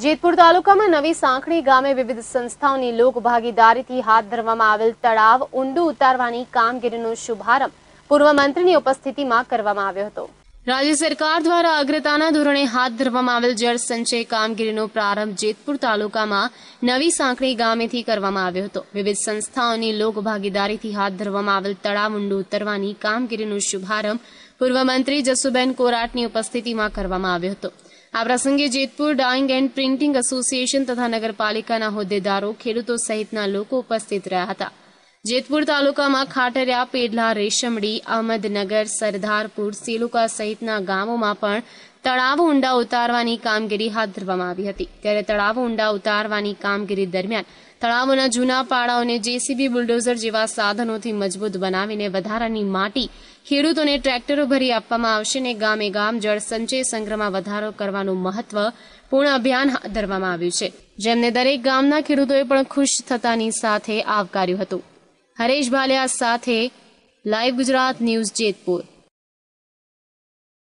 જેતપુર તાલુકામાં નવી સાંખણી ગામે વિવિધ સંસ્થાઓની લોકભાગીદારીથી હાથ ધરવામાં આવેલ તળાવ ઊંડું ઉતારવાની કામગીરીનો શુભારંભ પૂર્વ મંત્રીની ઉપસ્થિતિમાં કરવામાં આવ્યો હતો રાજ્ય સરકાર દ્વારા અગ્રતાના ધોરણે હાથ ધરવામાં આવેલ જળ સંચય કામગીરીનો પ્રારંભ જેતપુર તાલુકામાં નવી સાંકડી ગામેથી કરવામાં આવ્યો હતો વિવિધ સંસ્થાઓની લોકભાગીદારીથી હાથ ધરવામાં આવેલ તળાવ ઊંડું ઉતરવાની કામગીરીનો શુભારંભ પૂર્વ મંત્રી જસુબેન કોરાટની ઉપસ્થિતિમાં કરવામાં આવ્યો હતો આ પ્રસંગે Jetpur dyeing and printing association તથા નગરપાલિકાના હોદ્દેદારો ખેડૂતો સહિતના લોકો ઉપસ્થિત રહ્યા હતા જેતપુર તાલુકામાં ખાટરિયા પેડલા રેશમડી અહમદનગર સરદારપુર સેલુકા સહિતના ગામોમાં પણ તળાવ ઊંડા ઉતારવાની કામગીરી હાથ ધરવામાં આવી હતી ત્યારે તળાવ ઊંડા ઉતારવાની કામગીરી દરમિયાન તળાવોના જૂના પાળાઓને જેસીબી બુલડોઝર જેવા સાધનોથી મજબૂત બનાવીને વધારાની માટી ખેડૂતોને ટ્રેક્ટરો ભરી આપવામાં આવશે અને ગામે ગામ જળ સંચય સંગ્રહમાં વધારો કરવાનું મહત્વ પૂર્ણ અભિયાન હાથ ધરવામાં આવ્યું છે જેમને દરેક ગામના ખેડૂતોએ પણ ખુશ થતાની સાથે આવકાર્યું હતું હરેશ ભાલિયા સાથે લાઈવ ગુજરાત ન્યૂઝ જેતપુર